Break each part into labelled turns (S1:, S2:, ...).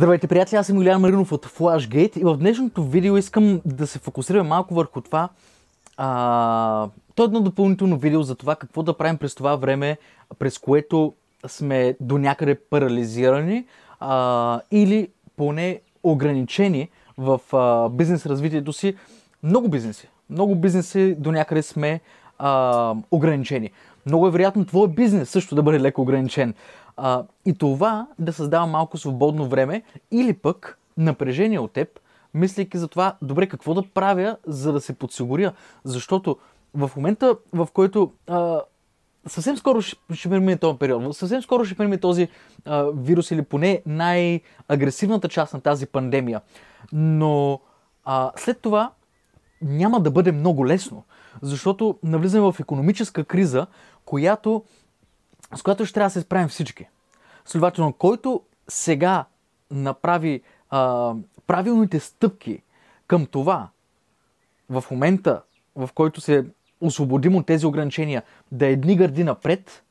S1: Здравейте, приятели! Аз съм Илян Маринов от Flashgate и в днешното видео искам да се фокусираме малко върху това. А, то е едно допълнително видео за това какво да правим през това време, през което сме до някъде парализирани а, или поне ограничени в а, бизнес развитието си. Много бизнеси, много бизнеси до някъде сме а, ограничени. Много е вероятно твой бизнес също да бъде леко ограничен. А, и това да създава малко свободно време или пък напрежение от теб, мислейки за това, добре, какво да правя, за да се подсигуря. Защото в момента, в който а, съвсем скоро ще, ще премине този период, съвсем скоро ще премине този а, вирус или поне най-агресивната част на тази пандемия. Но а, след това няма да бъде много лесно, защото навлизаме в економическа криза, която с която ще трябва да се справим всички. Следователно, който сега направи а, правилните стъпки към това, в момента, в който се освободим от тези ограничения, да е дни гърди напред,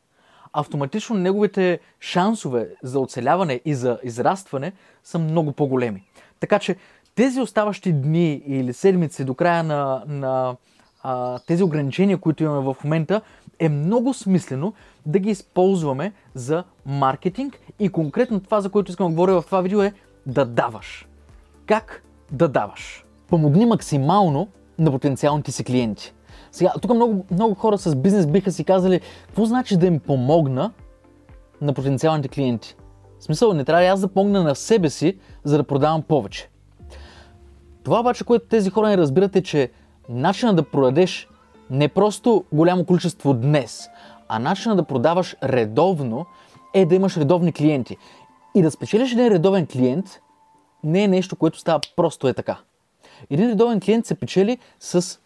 S1: автоматично неговите шансове за оцеляване и за израстване са много по-големи. Така че тези оставащи дни или седмици до края на, на а, тези ограничения, които имаме в момента, е много смислено да ги използваме за маркетинг и конкретно това, за което искам да говоря в това видео е да даваш. Как да даваш? Помогни максимално на потенциалните си клиенти. Сега, тук много, много хора с бизнес биха си казали, какво значи да им помогна на потенциалните клиенти? В смисъл, не трябва ли аз да помогна на себе си, за да продавам повече? Това обаче, което тези хора не разбират е, че начинът да продадеш не просто голямо количество днес, а начинът да продаваш редовно е да имаш редовни клиенти. И да спечелиш един редовен клиент не е нещо, което става просто е така. Един редовен клиент се печели с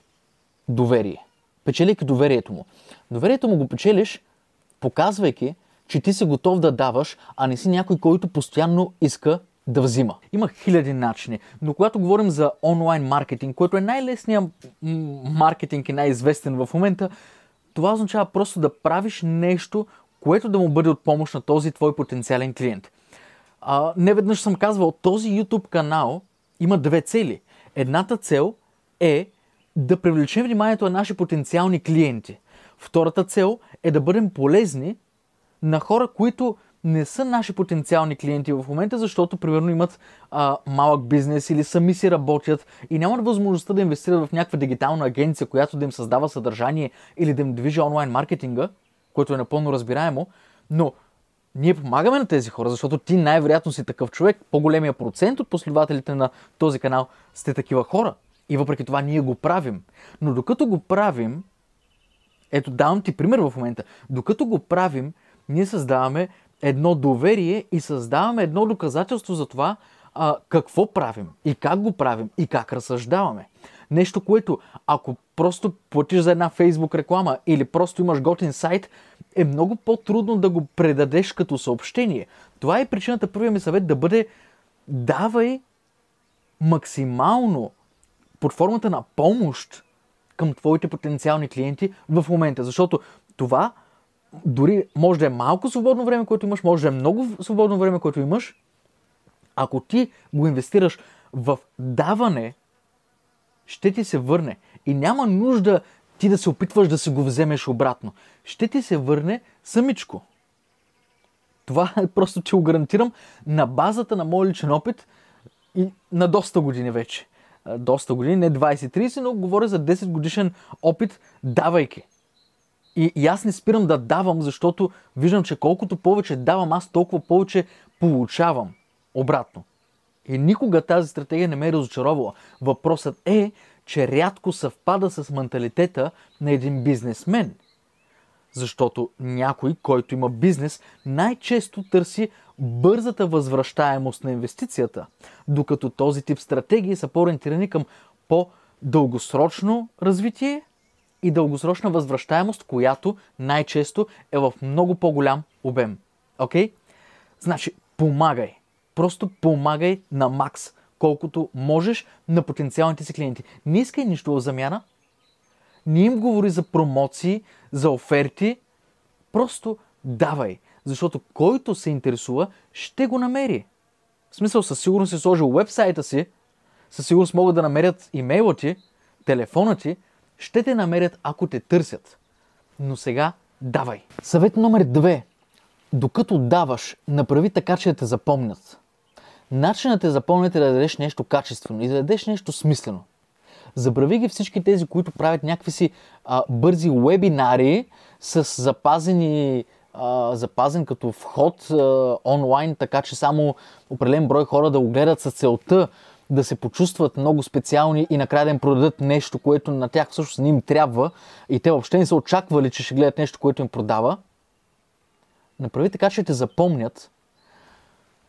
S1: доверие. Печелейки доверието му. Доверието му го печелиш, показвайки, че ти си готов да даваш, а не си някой, който постоянно иска да взима. Има хиляди начини, но когато говорим за онлайн маркетинг, което е най-лесният маркетинг и най-известен в момента, това означава просто да правиш нещо, което да му бъде от помощ на този твой потенциален клиент. А, не веднъж съм казвал, този YouTube канал има две цели. Едната цел е да привлечем вниманието на наши потенциални клиенти. Втората цел е да бъдем полезни на хора, които не са наши потенциални клиенти в момента, защото примерно имат а, малък бизнес или сами си работят и нямат възможността да инвестират в някаква дигитална агенция, която да им създава съдържание или да им движи онлайн маркетинга, което е напълно разбираемо, но ние помагаме на тези хора, защото ти най-вероятно си такъв човек. По-големия процент от последователите на този канал сте такива хора. И въпреки това ние го правим. Но докато го правим, ето давам ти пример в момента, докато го правим, ние създаваме едно доверие и създаваме едно доказателство за това а, какво правим и как го правим и как разсъждаваме. Нещо, което ако просто платиш за една фейсбук реклама или просто имаш готин сайт, е много по-трудно да го предадеш като съобщение. Това е причината, първия ми съвет да бъде давай максимално под формата на помощ към твоите потенциални клиенти в момента, защото това дори може да е малко свободно време, което имаш, може да е много свободно време, което имаш, ако ти го инвестираш в даване, ще ти се върне. И няма нужда ти да се опитваш да се го вземеш обратно. Ще ти се върне самичко. Това е просто ти го гарантирам на базата на моят личен опит и на доста години вече. Доста години, не 20-30, но говоря за 10 годишен опит, давайки. И, и аз не спирам да давам, защото виждам, че колкото повече давам, аз толкова повече получавам обратно. И никога тази стратегия не ме е разочаровала. Въпросът е, че рядко съвпада с менталитета на един бизнесмен. Защото някой, който има бизнес, най-често търси бързата възвръщаемост на инвестицията, докато този тип стратегии са по-ориентирани към по-дългосрочно развитие – и дългосрочна възвръщаемост, която най-често е в много по-голям обем. Окей? Okay? Значи, помагай. Просто помагай на макс, колкото можеш на потенциалните си клиенти. Не искай нищо в замяна. Не им говори за промоции, за оферти. Просто давай. Защото който се интересува, ще го намери. В смисъл, със сигурност си сложил вебсайта си, със сигурност могат да намерят имейла ти, телефона ти, ще те намерят, ако те търсят. Но сега давай. Съвет номер 2. Докато даваш, направи така, че да те запомнят. Начинът те запомнят е да дадеш нещо качествено и да дадеш нещо смислено. Забрави ги всички тези, които правят някакви си а, бързи вебинари с запазени а, запазен като вход а, онлайн, така че само определен брой хора да го гледат с целта да се почувстват много специални и накрая да им продадат нещо, което на тях всъщност не им трябва и те въобще не са очаквали, че ще гледат нещо, което им продава. Направи така, че те запомнят,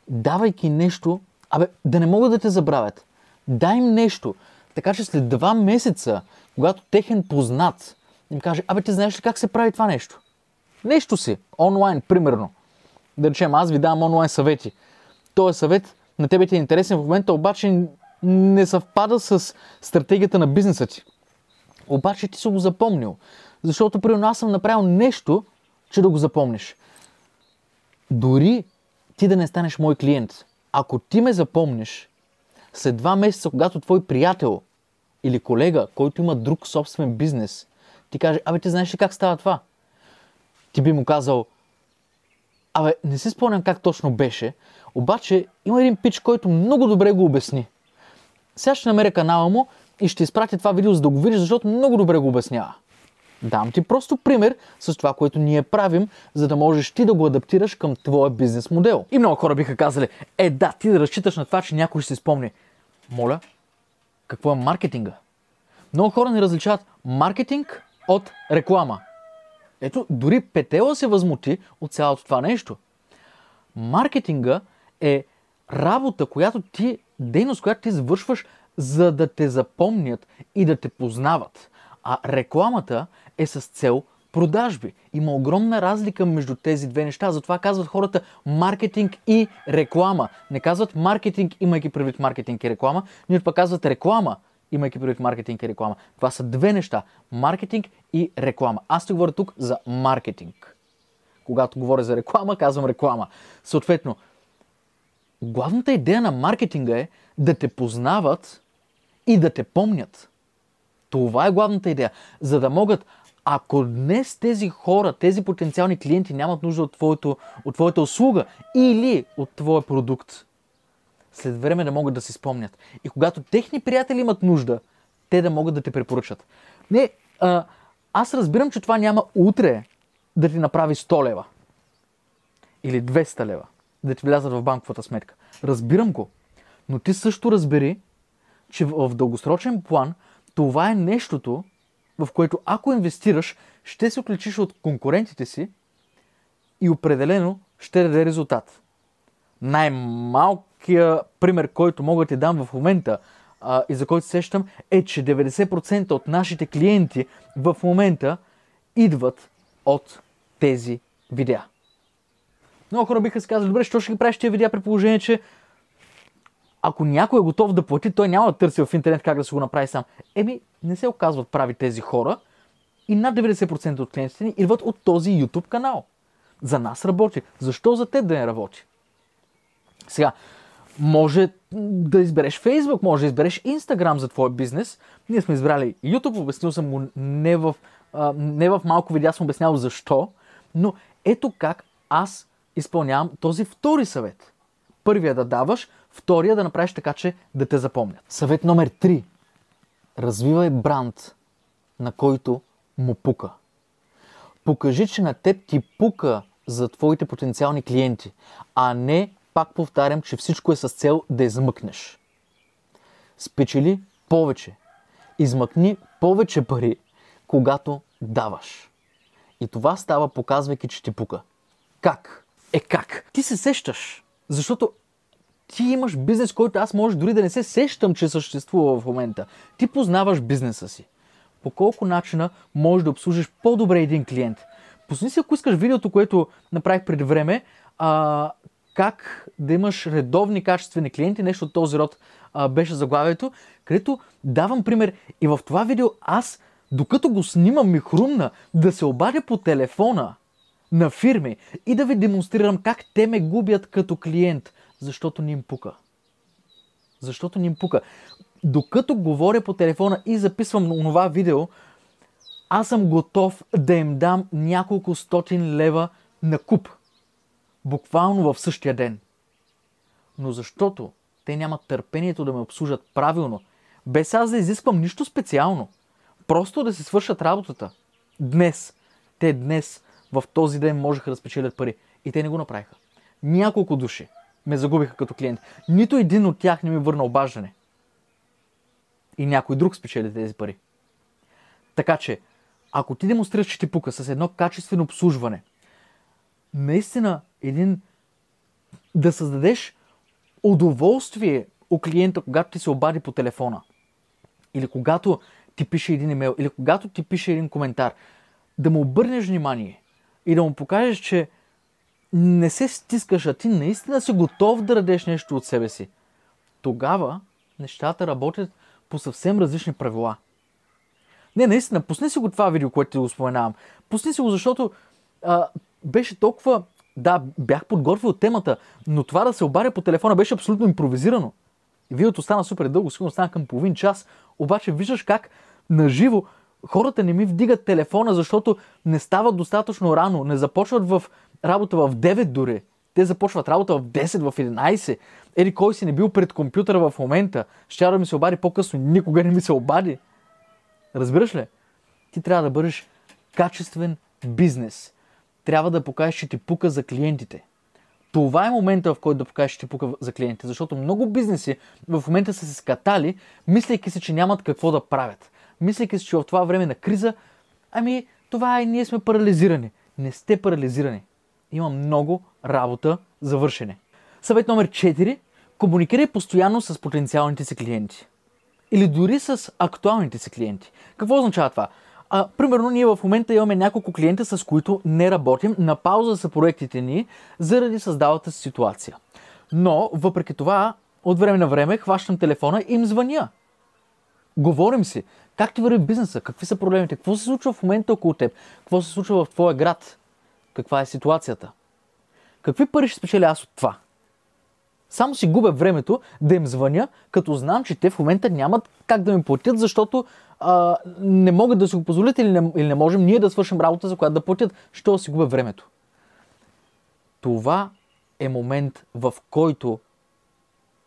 S1: давайки нещо, абе, да не могат да те забравят. Дай им нещо, така че след два месеца, когато техен познат им каже, абе, ти знаеш ли как се прави това нещо? Нещо си, онлайн, примерно. Да речем, аз ви давам онлайн съвети. Този съвет на тебе ти е интересен в момента, обаче не съвпада с стратегията на бизнеса ти. Обаче ти си го запомнил. Защото, при нас съм направил нещо, че да го запомниш. Дори ти да не станеш мой клиент. Ако ти ме запомниш, след два месеца, когато твой приятел или колега, който има друг собствен бизнес, ти каже, абе ти знаеш ли как става това? Ти би му казал, абе не си спомням как точно беше, обаче има един пич, който много добре го обясни. Сега ще намеря канала му и ще изпратя това видео, за да го видиш, защото много добре го обяснява. Дам ти просто пример с това, което ние правим, за да можеш ти да го адаптираш към твоя бизнес модел. И много хора биха казали, е да, ти да разчиташ на това, че някой ще се спомни. Моля, какво е маркетинга? Много хора не различават маркетинг от реклама. Ето, дори Петела се възмути от цялото това нещо. Маркетинга – е работа, която ти, дейност, която ти извършваш, за да те запомнят и да те познават. А рекламата е с цел продажби. Има огромна разлика между тези две неща. Затова казват хората маркетинг и реклама. Не казват маркетинг, имайки предвид маркетинг и реклама, ние пък казват реклама, имайки предвид маркетинг и реклама. Това са две неща. Маркетинг и реклама. Аз ти говоря тук за маркетинг. Когато говоря за реклама, казвам реклама. Съответно, Главната идея на маркетинга е да те познават и да те помнят. Това е главната идея. За да могат, ако днес тези хора, тези потенциални клиенти нямат нужда от, твоето, от твоята услуга или от твоя продукт, след време да могат да си спомнят. И когато техни приятели имат нужда, те да могат да те препоръчат. Не, а, аз разбирам, че това няма утре да ти направи 100 лева. Или 200 лева да ти влязат в банковата сметка. Разбирам го. Но ти също разбери, че в, дългосрочен план това е нещото, в което ако инвестираш, ще се отличиш от конкурентите си и определено ще даде резултат. Най-малкият пример, който мога да ти дам в момента а, и за който сещам, е, че 90% от нашите клиенти в момента идват от тези видеа. Много хора биха си казали, добре, що ще ги правиш тия видеа при положение, че ако някой е готов да плати, той няма да търси в интернет как да се го направи сам. Еми, не се оказват прави тези хора и над 90% от клиентите ни идват от този YouTube канал. За нас работи. Защо за теб да не работи? Сега, може да избереш Facebook, може да избереш Instagram за твой бизнес. Ние сме избрали YouTube, обяснил съм го не в, а, не в малко видеа, съм обяснявал защо, но ето как аз изпълнявам този втори съвет. Първия да даваш, втория да направиш така, че да те запомнят. Съвет номер 3. Развивай бранд, на който му пука. Покажи, че на теб ти пука за твоите потенциални клиенти, а не, пак повтарям, че всичко е с цел да измъкнеш. Спечели повече. Измъкни повече пари, когато даваш. И това става показвайки, че ти пука. Как? Е как? Ти се сещаш, защото ти имаш бизнес, който аз може дори да не се сещам, че съществува в момента. Ти познаваш бизнеса си. По колко начина можеш да обслужиш по-добре един клиент? Посни си, ако искаш видеото, което направих преди време, а, как да имаш редовни качествени клиенти, нещо от този род а, беше заглавието, където давам пример и в това видео аз, докато го снимам ми хрумна, да се обадя по телефона на фирми и да ви демонстрирам как те ме губят като клиент, защото не им пука. Защото не им пука. Докато говоря по телефона и записвам това видео, аз съм готов да им дам няколко стотин лева на куп. Буквално в същия ден. Но защото те нямат търпението да ме обслужат правилно, без аз да изисквам нищо специално. Просто да се свършат работата. Днес. Те днес в този ден можеха да спечелят пари. И те не го направиха. Няколко души ме загубиха като клиент. Нито един от тях не ми върна обаждане. И някой друг спечели тези пари. Така че, ако ти демонстрираш, че ти пука с едно качествено обслужване, наистина един да създадеш удоволствие у клиента, когато ти се обади по телефона. Или когато ти пише един имейл, или когато ти пише един коментар. Да му обърнеш внимание и да му покажеш, че не се стискаш, а ти наистина си готов да радеш нещо от себе си, тогава нещата работят по съвсем различни правила. Не, наистина, пусни си го това видео, което ти го споменавам. Пусни си го, защото а, беше толкова... Да, бях подготвил темата, но това да се обаря по телефона беше абсолютно импровизирано. Видеото стана супер дълго, сигурно стана към половин час, обаче виждаш как наживо хората не ми вдигат телефона, защото не стават достатъчно рано, не започват в работа в 9 дори. Те започват работа в 10, в 11. Ели кой си не бил пред компютъра в момента, ще да ми се обади по-късно, никога не ми се обади. Разбираш ли? Ти трябва да бъдеш качествен бизнес. Трябва да покажеш, че ти пука за клиентите. Това е момента, в който да покажеш, че ти пука за клиентите, защото много бизнеси в момента са се скатали, мислейки се, че нямат какво да правят мислейки си, че в това време на криза, ами това е, ние сме парализирани. Не сте парализирани. Има много работа за вършене. Съвет номер 4. Комуникирай постоянно с потенциалните си клиенти. Или дори с актуалните си клиенти. Какво означава това? А, примерно ние в момента имаме няколко клиента, с които не работим. На пауза са проектите ни заради създалата ситуация. Но, въпреки това, от време на време хващам телефона и им звъня. Говорим си. Как ти върви бизнеса? Какви са проблемите? Какво се случва в момента около теб? Какво се случва в твоя град? Каква е ситуацията? Какви пари ще спечеля аз от това? Само си губя времето да им звъня, като знам, че те в момента нямат как да ми платят, защото а, не могат да си го позволят или не, или не можем ние да свършим работа, за която да платят. Що си губя времето? Това е момент, в който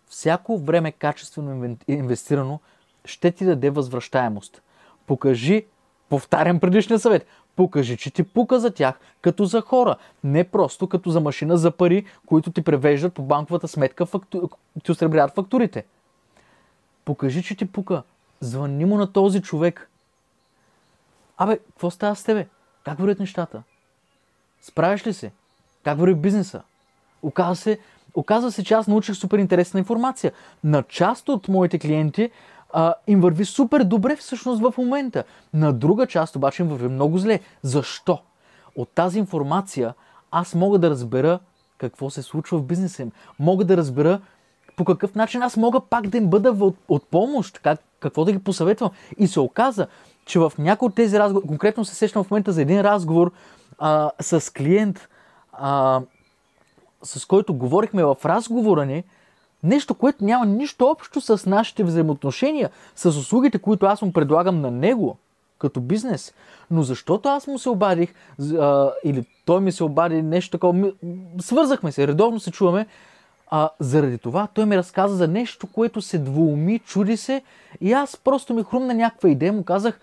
S1: всяко време качествено инвестирано ще ти даде възвръщаемост. Покажи, повтарям предишния съвет, покажи, че ти пука за тях като за хора, не просто като за машина за пари, които ти превеждат по банковата сметка, факту... ти осребряват фактурите. Покажи, че ти пука. Звъни му на този човек. Абе, какво става с тебе? Как върят нещата? Справиш ли се? Как върви бизнеса? Оказва се, оказва се, че аз научих супер интересна информация. На част от моите клиенти а, им върви супер добре всъщност в момента. На друга част обаче им върви много зле. Защо? От тази информация аз мога да разбера какво се случва в бизнеса им. Мога да разбера по какъв начин аз мога пак да им бъда от, от помощ, как, какво да ги посъветвам. И се оказа, че в някои от тези разговори, конкретно се сещам в момента за един разговор а, с клиент, а, с който говорихме в разговора ни, Нещо, което няма нищо общо с нашите взаимоотношения, с услугите, които аз му предлагам на него като бизнес. Но защото аз му се обадих а, или той ми се обади нещо такова, свързахме се, редовно се чуваме, а заради това той ми разказа за нещо, което се двуми, чуди се и аз просто ми хрумна някаква идея, му казах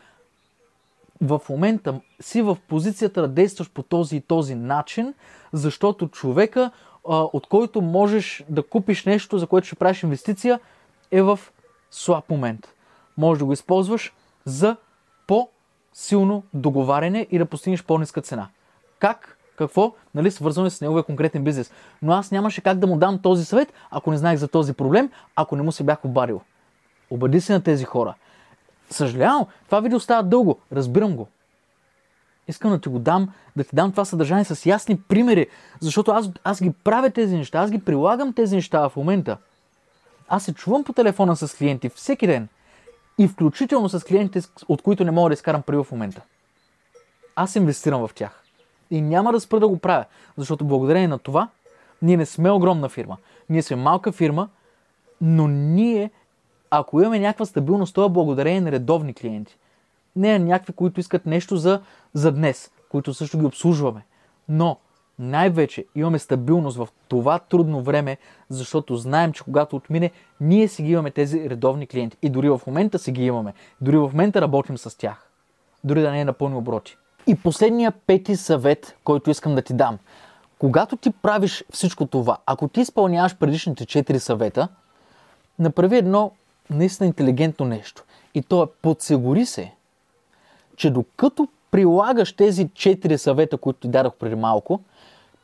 S1: в момента си в позицията да действаш по този и този начин, защото човека от който можеш да купиш нещо, за което ще правиш инвестиция, е в слаб момент. Може да го използваш за по-силно договаряне и да постигнеш по низка цена. Как? Какво? Нали, свързано с неговия конкретен бизнес. Но аз нямаше как да му дам този съвет, ако не знаех за този проблем, ако не му се бях обадил. Обади се на тези хора. Съжалявам, това видео става дълго, разбирам го. Искам да ти го дам, да ти дам това съдържание с ясни примери, защото аз, аз ги правя тези неща, аз ги прилагам тези неща в момента. Аз се чувам по телефона с клиенти всеки ден и включително с клиентите, от които не мога да изкарам пари в момента. Аз инвестирам в тях. И няма да спра да го правя, защото благодарение на това ние не сме огромна фирма. Ние сме малка фирма, но ние, ако имаме някаква стабилност, това е благодарение на редовни клиенти не на е някакви, които искат нещо за, за днес, които също ги обслужваме. Но най-вече имаме стабилност в това трудно време, защото знаем, че когато отмине, ние си ги имаме тези редовни клиенти. И дори в момента си ги имаме. Дори в момента работим с тях. Дори да не е напълни оброти. И последния пети съвет, който искам да ти дам. Когато ти правиш всичко това, ако ти изпълняваш предишните четири съвета, направи едно наистина интелигентно нещо. И то е подсигури се, че докато прилагаш тези четири съвета, които ти дадох преди малко,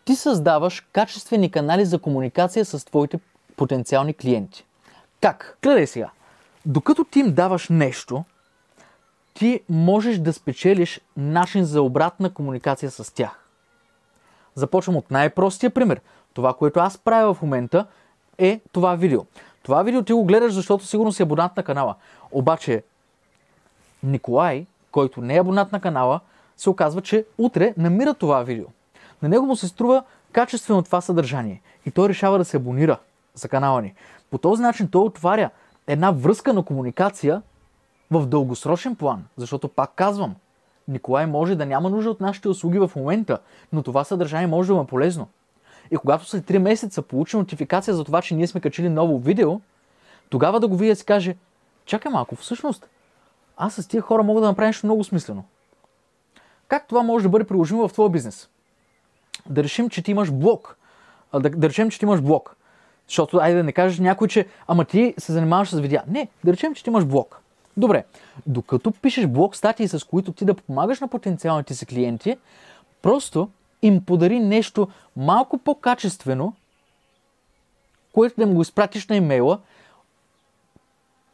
S1: ти създаваш качествени канали за комуникация с твоите потенциални клиенти. Как? Гледай сега. Докато ти им даваш нещо, ти можеш да спечелиш начин за обратна комуникация с тях. Започвам от най-простия пример. Това, което аз правя в момента е това видео. Това видео ти го гледаш, защото сигурно си абонат на канала. Обаче, Николай който не е абонат на канала, се оказва, че утре намира това видео. На него му се струва качествено това съдържание и той решава да се абонира за канала ни. По този начин той отваря една връзка на комуникация в дългосрочен план, защото пак казвам, Николай може да няма нужда от нашите услуги в момента, но това съдържание може да му е полезно. И когато след 3 месеца получи нотификация за това, че ние сме качили ново видео, тогава да го видя и си каже, чакай малко, всъщност аз с тия хора мога да направя нещо много смислено. Как това може да бъде приложимо в твоя бизнес? Да решим, че ти имаш блок, Да, да решим, че ти имаш блок. Защото, айде да не кажеш някой, че ама ти се занимаваш с видеа. Не, да речем, че ти имаш блок. Добре, докато пишеш блок статии, с които ти да помагаш на потенциалните си клиенти, просто им подари нещо малко по-качествено, което да им го изпратиш на имейла,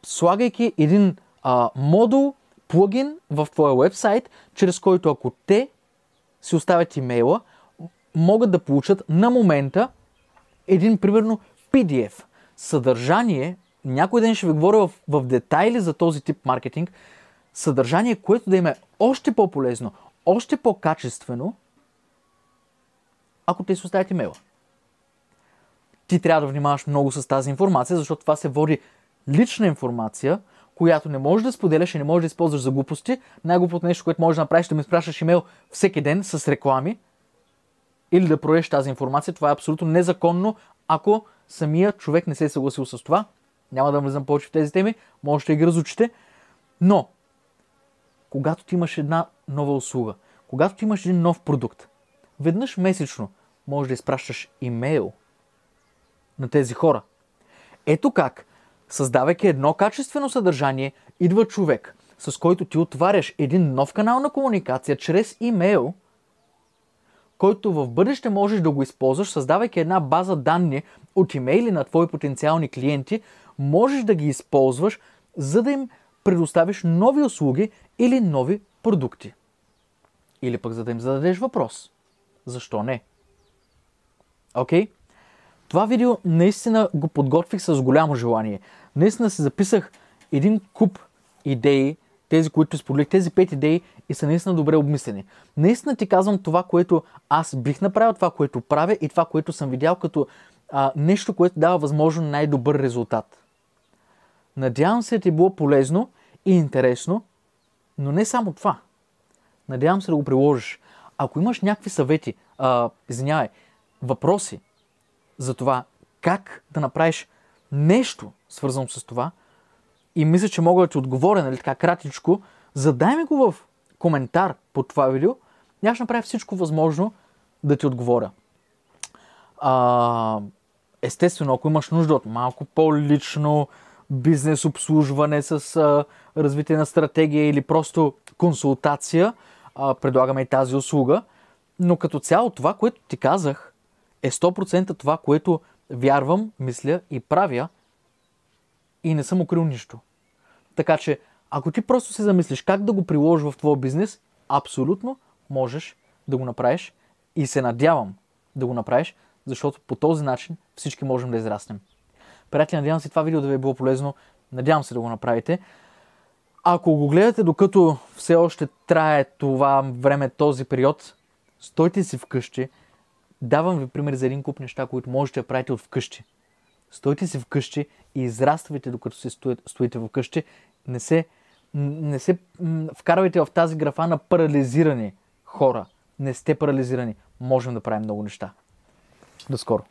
S1: слагайки един а, модул, плагин в твоя вебсайт, чрез който ако те си оставят имейла, могат да получат на момента един примерно PDF. Съдържание, някой ден ще ви говоря в, в детайли за този тип маркетинг, съдържание, което да им е още по-полезно, още по-качествено, ако те си оставят имейла. Ти трябва да внимаваш много с тази информация, защото това се води лична информация, която не можеш да споделяш и не можеш да използваш за глупости. Най-глупото нещо, което можеш да направиш, да ми спрашаш имейл всеки ден с реклами или да проеш тази информация. Това е абсолютно незаконно, ако самия човек не се е съгласил с това. Няма да влизам повече в тези теми, може да ги разучите. Но, когато ти имаш една нова услуга, когато ти имаш един нов продукт, веднъж месечно можеш да изпращаш имейл на тези хора. Ето как Създавайки едно качествено съдържание, идва човек, с който ти отваряш един нов канал на комуникация чрез имейл, който в бъдеще можеш да го използваш, създавайки една база данни от имейли на твои потенциални клиенти, можеш да ги използваш, за да им предоставиш нови услуги или нови продукти. Или пък за да им зададеш въпрос. Защо не? Окей? Okay? Това видео наистина го подготвих с голямо желание. Наистина си записах един куп идеи, тези, които споделих, тези пет идеи и са наистина добре обмислени. Наистина ти казвам това, което аз бих направил, това, което правя и това, което съм видял като а, нещо, което дава възможно най-добър резултат. Надявам се ти е било полезно и интересно, но не само това. Надявам се да го приложиш. Ако имаш някакви съвети, извинявай, въпроси, за това как да направиш нещо свързано с това. И мисля, че мога да ти отговоря, нали така кратичко. Задай ми го в коментар под това видео и аз ще направя всичко възможно да ти отговоря. А, естествено, ако имаш нужда от малко по-лично бизнес обслужване с а, развитие на стратегия или просто консултация, а, предлагаме и тази услуга. Но като цяло това, което ти казах, е 100% това, което вярвам, мисля и правя и не съм укрил нищо. Така че, ако ти просто се замислиш как да го приложиш в твоя бизнес, абсолютно можеш да го направиш и се надявам да го направиш, защото по този начин всички можем да израснем. Приятели, надявам се това видео да ви е било полезно. Надявам се да го направите. Ако го гледате докато все още трае това време, този период, стойте си вкъщи, Давам ви пример за един куп неща, които можете да правите от вкъщи. Стойте си вкъщи и израствайте, докато си стоите, вкъщи. Не се, не се вкарвайте в тази графа на парализирани хора. Не сте парализирани. Можем да правим много неща. До скоро!